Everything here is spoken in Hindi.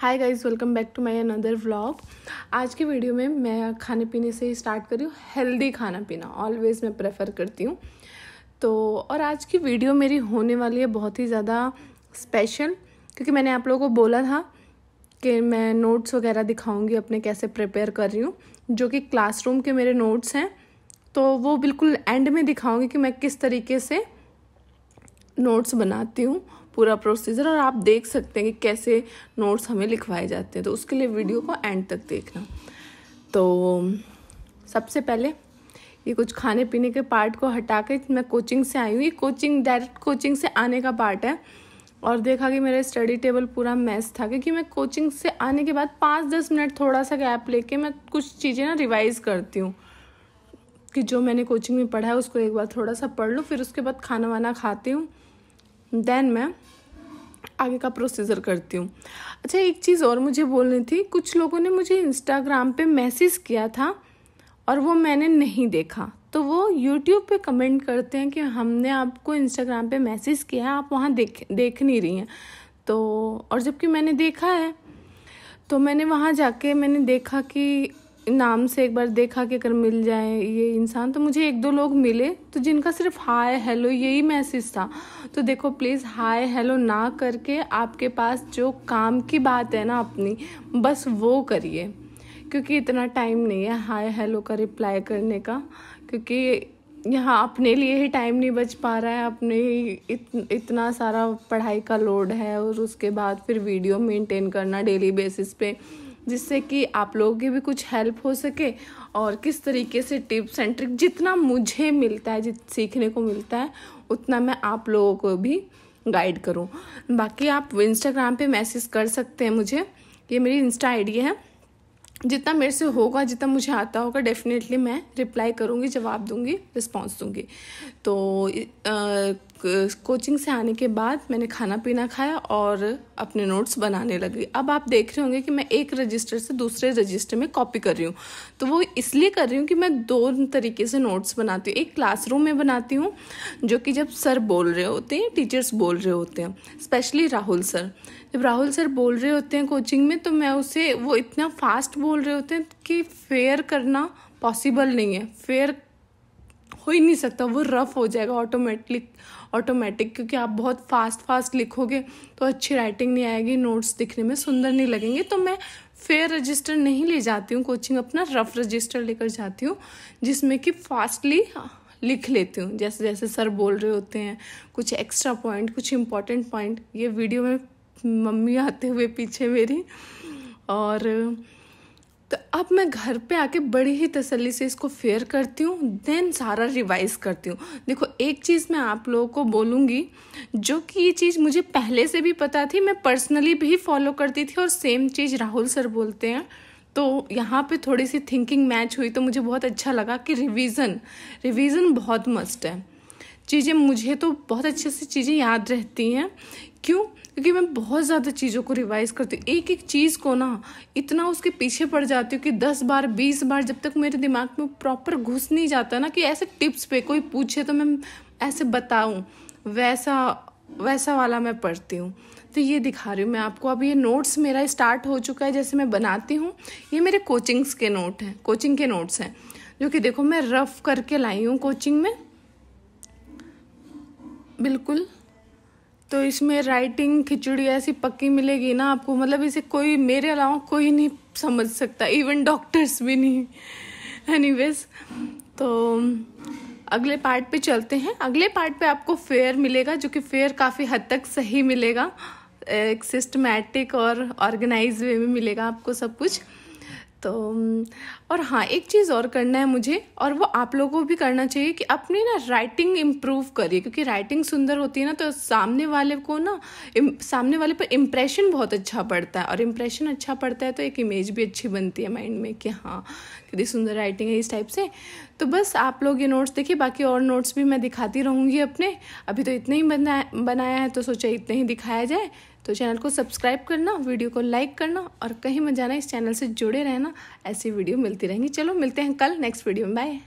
hi guys welcome back to my another vlog आज के वीडियो में मैं खाने पीने से ही स्टार्ट कर रही हूँ हेल्दी खाना पीना ऑलवेज़ मैं प्रेफर करती हूँ तो और आज की वीडियो मेरी होने वाली है बहुत ही ज़्यादा स्पेशल क्योंकि मैंने आप लोगों को बोला था कि मैं नोट्स वगैरह दिखाऊँगी अपने कैसे प्रिपेयर कर रही हूँ जो कि क्लास के मेरे नोट्स हैं तो वो बिल्कुल एंड में दिखाऊँगी कि मैं किस तरीके से नोट्स बनाती हूँ पूरा प्रोसीजर और आप देख सकते हैं कि कैसे नोट्स हमें लिखवाए जाते हैं तो उसके लिए वीडियो को एंड तक देखना तो सबसे पहले ये कुछ खाने पीने के पार्ट को हटा के मैं कोचिंग से आई हूँ ये कोचिंग डायरेक्ट कोचिंग से आने का पार्ट है और देखा कि मेरा स्टडी टेबल पूरा मैस था क्योंकि मैं कोचिंग से आने के बाद पाँच दस मिनट थोड़ा सा गैप लेके मैं कुछ चीज़ें ना रिवाइज करती हूँ कि जो मैंने कोचिंग में पढ़ा है उसको एक बार थोड़ा सा पढ़ लूँ फिर उसके बाद खाना वाना खाती हूँ देन मैं आगे का प्रोसीजर करती हूँ अच्छा एक चीज़ और मुझे बोलनी थी कुछ लोगों ने मुझे इंस्टाग्राम पे मैसेज किया था और वो मैंने नहीं देखा तो वो यूट्यूब पे कमेंट करते हैं कि हमने आपको इंस्टाग्राम पे मैसेज किया है आप वहाँ देख देख नहीं रही हैं तो और जबकि मैंने देखा है तो मैंने वहाँ जाके मैंने देखा कि नाम से एक बार देखा कि अगर मिल जाए ये इंसान तो मुझे एक दो लोग मिले तो जिनका सिर्फ हाय हेलो यही मैसेज था तो देखो प्लीज़ हाय हेलो ना करके आपके पास जो काम की बात है ना अपनी बस वो करिए क्योंकि इतना टाइम नहीं है हाय हेलो का रिप्लाई करने का क्योंकि यहाँ अपने लिए ही टाइम नहीं बच पा रहा है अपने ही इत, इतना सारा पढ़ाई का लोड है और उसके बाद फिर वीडियो मेंटेन करना डेली बेसिस पे जिससे कि आप लोगों की भी कुछ हेल्प हो सके और किस तरीके से टिप्स एंड ट्रिक जितना मुझे मिलता है जित सीखने को मिलता है उतना मैं आप लोगों को भी गाइड करूँ बाकी आप इंस्टाग्राम पे मैसेज कर सकते हैं मुझे ये मेरी इंस्टा आईडी है जितना मेरे से होगा जितना मुझे आता होगा डेफिनेटली मैं रिप्लाई करूँगी जवाब दूँगी रिस्पॉन्स दूँगी तो आ, कोचिंग से आने के बाद मैंने खाना पीना खाया और अपने नोट्स बनाने लगी अब आप देख रहे होंगे कि मैं एक रजिस्टर से दूसरे रजिस्टर में कॉपी कर रही हूँ तो वो इसलिए कर रही हूँ कि मैं दो तरीके से नोट्स बनाती हूँ एक क्लासरूम में बनाती हूँ जो कि जब सर बोल रहे होते हैं टीचर्स बोल रहे होते हैं स्पेशली राहुल सर जब राहुल सर बोल रहे होते हैं कोचिंग में तो मैं उसे वो इतना फास्ट बोल बोल रहे होते हैं कि फेयर करना पॉसिबल नहीं है फेयर हो ही नहीं सकता वो रफ़ हो जाएगा ऑटोमेटिक ऑटोमेटिक क्योंकि आप बहुत फास्ट फास्ट लिखोगे तो अच्छी राइटिंग नहीं आएगी नोट्स दिखने में सुंदर नहीं लगेंगे तो मैं फेयर रजिस्टर नहीं ले जाती हूँ कोचिंग अपना रफ रजिस्टर लेकर जाती हूँ जिसमें कि फास्टली लिख लेती हूँ जैसे जैसे सर बोल रहे होते हैं कुछ एक्स्ट्रा पॉइंट कुछ इम्पॉर्टेंट पॉइंट ये वीडियो में मम्मी आते हुए पीछे मेरी और तो अब मैं घर पे आके बड़ी ही तसल्ली से इसको फेयर करती हूँ देन सारा रिवाइज करती हूँ देखो एक चीज़ मैं आप लोगों को बोलूँगी जो कि ये चीज़ मुझे पहले से भी पता थी मैं पर्सनली भी फॉलो करती थी और सेम चीज़ राहुल सर बोलते हैं तो यहाँ पे थोड़ी सी थिंकिंग मैच हुई तो मुझे बहुत अच्छा लगा कि रिवीजन रिवीजन बहुत मस्ट है चीज़ें मुझे तो बहुत अच्छे से चीज़ें याद रहती हैं क्यों क्योंकि मैं बहुत ज़्यादा चीज़ों को रिवाइज़ करती हूँ एक एक चीज़ को ना इतना उसके पीछे पड़ जाती हूँ कि दस बार बीस बार जब तक मेरे दिमाग में प्रॉपर घुस नहीं जाता ना कि ऐसे टिप्स पे कोई पूछे तो मैं ऐसे बताऊँ वैसा वैसा वाला मैं पढ़ती हूँ तो ये दिखा रही हूँ मैं आपको अब ये नोट्स मेरा स्टार्ट हो चुका है जैसे मैं बनाती हूँ ये मेरे कोचिंग्स के नोट हैं कोचिंग के नोट्स हैं जो कि देखो मैं रफ़ करके लाई हूँ कोचिंग में बिल्कुल तो इसमें राइटिंग खिचड़ी ऐसी पक्की मिलेगी ना आपको मतलब इसे कोई मेरे अलावा कोई नहीं समझ सकता इवन डॉक्टर्स भी नहीं एनी तो अगले पार्ट पे चलते हैं अगले पार्ट पे आपको फेयर मिलेगा जो कि फेयर काफ़ी हद तक सही मिलेगा एक सिस्टमैटिक और ऑर्गेनाइज वे में मिलेगा आपको सब कुछ तो और हाँ एक चीज़ और करना है मुझे और वो आप लोगों को भी करना चाहिए कि अपनी ना राइटिंग इम्प्रूव करिए क्योंकि राइटिंग सुंदर होती है ना तो सामने वाले को ना सामने वाले पर इम्प्रेशन बहुत अच्छा पड़ता है और इम्प्रेशन अच्छा पड़ता है तो एक इमेज भी अच्छी बनती है माइंड में कि हाँ कितनी सुंदर राइटिंग है इस टाइप से तो बस आप लोग ये नोट्स देखिए बाकी और नोट्स भी मैं दिखाती रहूँगी अपने अभी तो इतने ही बना बनाया है तो सोचा इतने ही दिखाया जाए तो चैनल को सब्सक्राइब करना वीडियो को लाइक करना और कहीं मत जाना इस चैनल से जुड़े रहना ऐसी वीडियो मिलती रहेंगी चलो मिलते हैं कल नेक्स्ट वीडियो में बाय